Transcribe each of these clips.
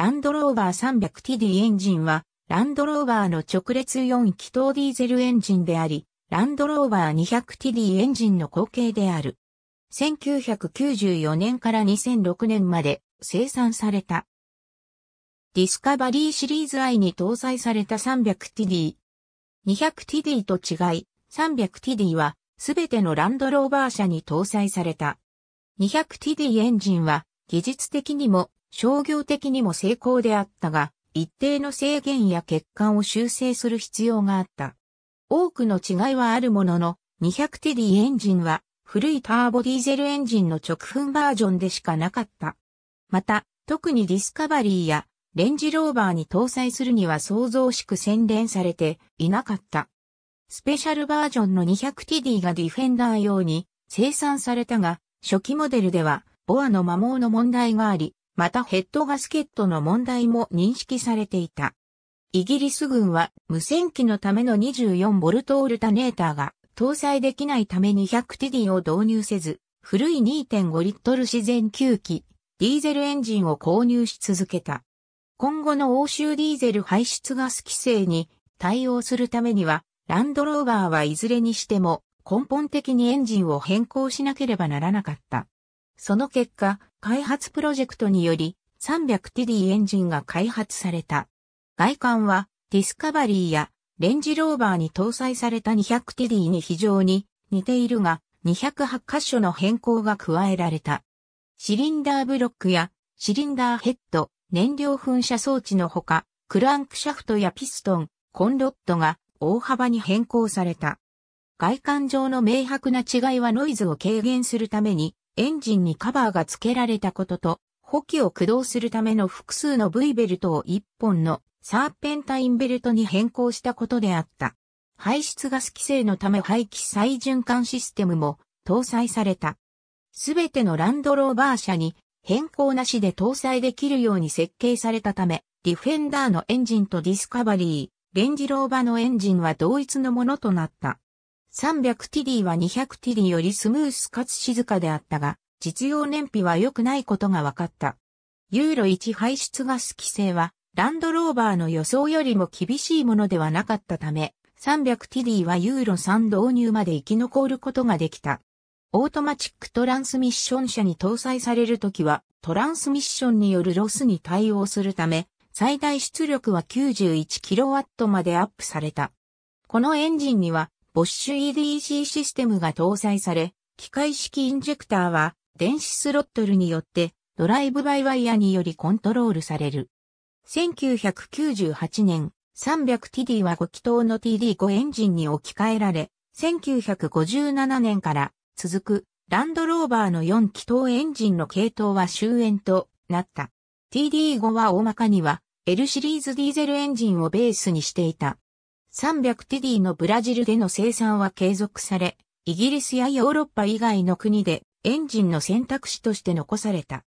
ランドローバー 300TD エンジンは、ランドローバーの直列4気筒ディーゼルエンジンであり、ランドローバー 200TD エンジンの後継である。1994年から2006年まで生産された。ディスカバリーシリーズ I に搭載された 300TD。200TD と違い、300TD はすべてのランドローバー車に搭載された。200TD エンジンは技術的にも商業的にも成功であったが、一定の制限や欠陥を修正する必要があった。多くの違いはあるものの、200テディエンジンは古いターボディーゼルエンジンの直噴バージョンでしかなかった。また、特にディスカバリーやレンジローバーに搭載するには想像しく洗練されていなかった。スペシャルバージョンの 200TD がディフェンダー用に生産されたが、初期モデルではボアの摩耗の問題があり、またヘッドガスケットの問題も認識されていた。イギリス軍は無線機のための 24V オルタネーターが搭載できないため 200TD を導入せず、古い2.5リットル自然吸気、ディーゼルエンジンを購入し続けた。今後の欧州ディーゼル排出ガス規制に対応するためには、ランドローバーはいずれにしても根本的にエンジンを変更しなければならなかった。その結果、開発プロジェクトにより 300TD エンジンが開発された。外観はディスカバリーやレンジローバーに搭載された 200TD に非常に似ているが、208箇所の変更が加えられた。シリンダーブロックやシリンダーヘッド、燃料噴射装置のほか、クランクシャフトやピストン、コンロットが大幅に変更された。外観上の明白な違いはノイズを軽減するためにエンジンにカバーが付けられたことと、補給を駆動するための複数の V ベルトを1本のサーペンタインベルトに変更したことであった。排出ガス規制のため排気再循環システムも搭載された。すべてのランドローバー車に変更なしで搭載できるように設計されたため、ディフェンダーのエンジンとディスカバリー、レンジローバーのエンジンは同一のものとなった。300TD は 200TD よりスムースかつ静かであったが、実用燃費は良くないことが分かった。ユーロ1排出ガス規制は、ランドローバーの予想よりも厳しいものではなかったため、300TD はユーロ3導入まで生き残ることができた。オートマチックトランスミッション車に搭載されるときは、トランスミッションによるロスに対応するため、最大出力は 91kW までアップされた。このエンジンにはボッシュ EDC システムが搭載され、機械式インジェクターは電子スロットルによってドライブバイワイヤによりコントロールされる。1998年、300TD は5気筒の TD5 エンジンに置き換えられ、1957年から続くランドローバーの4気筒エンジンの系統は終焉となった。TD5 は大まかには L シリーズディーゼルエンジンをベースにしていた。300テディのブラジルでの生産は継続され、イギリスやヨーロッパ以外の国でエンジンの選択肢として残された。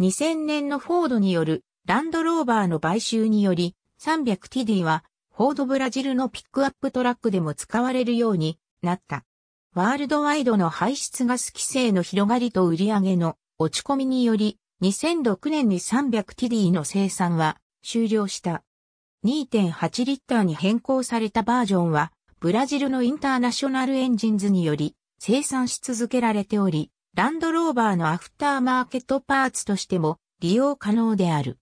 2000年のフォードによるランドローバーの買収により、300ティディは、フォードブラジルのピックアップトラックでも使われるようになった。ワールドワイドの排出ガス規制の広がりと売り上げの落ち込みにより、2006年に300ティディの生産は終了した。2.8リッターに変更されたバージョンは、ブラジルのインターナショナルエンジンズにより生産し続けられており、ランドローバーのアフターマーケットパーツとしても利用可能である。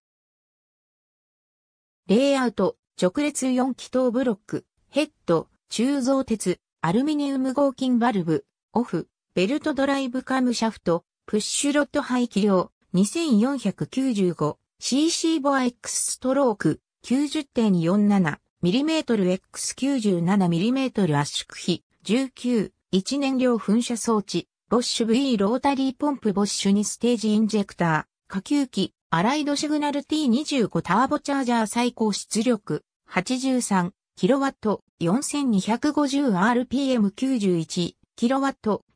レイアウト、直列4気筒ブロック、ヘッド、鋳造鉄、アルミニウム合金バルブ、オフ、ベルトドライブカムシャフト、プッシュロット排気量 2495cc ボア X ストローク、9 0 4 7 m m x 9 7 m m 圧縮比19、1燃料噴射装置、ボッシュ V ロータリーポンプボッシュにステージインジェクター、下級機、アライドシグナル T25 ターボチャージャー最高出力 83kW4250rpm91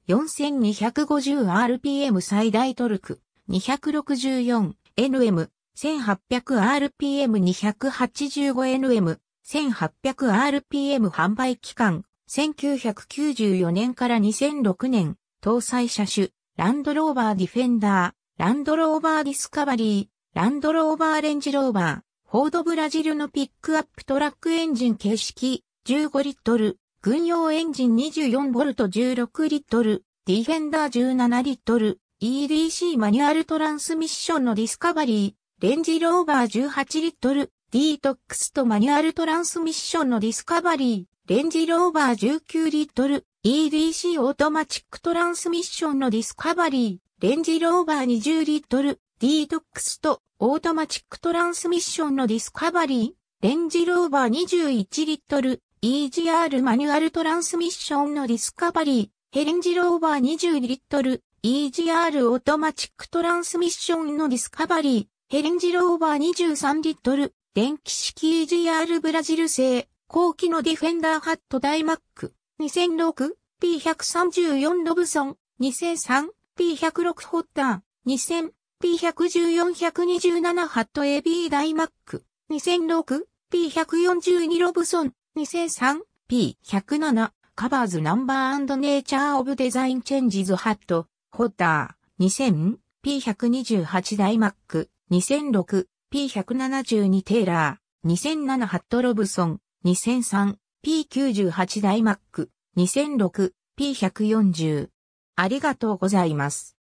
kW4250rpm 最大トルク 264nm 1800rpm285nm、1800rpm 販売期間、1994年から2006年、搭載車種、ランドローバーディフェンダー、ランドローバーディスカバリー、ランドローバーレンジローバー、フォードブラジルのピックアップトラックエンジン形式、15リットル、軍用エンジン 24V16 リットル、ディフェンダー17リットル、EDC マニュアルトランスミッションのディスカバリー、レンジローバー18リットル、デートックスとマニュアルトランスミッションのディスカバリー、レンジローバー19リットル、EDC オートマチックトランスミッションのディスカバリー、レンジローバー20リットル、デートックスとオートマチックトランスミッションのディスカバリー、レンジローバー21リットル、EGR マニュアルトランスミッションのディスカバリー、ヘレンジローバー20リットル、EGR オートマチックトランスミッションのディスカバリー、ヘレンジローバー23リットル、電気式 EGR ブラジル製、後期のディフェンダーハットダイマック、2006、P134 ロブソン、2003、P106 ホッター、2000、P114-127 ハット AB ダイマック、2006、P142 ロブソン、2003、P107、カバーズナンバーネイチャーオブデザインチェンジズハット、ホッター、2000、P128 ダイマック、2006、P172 テイラー、2007ハットロブソン、2003、P98 ダイマック、2006、P140。ありがとうございます。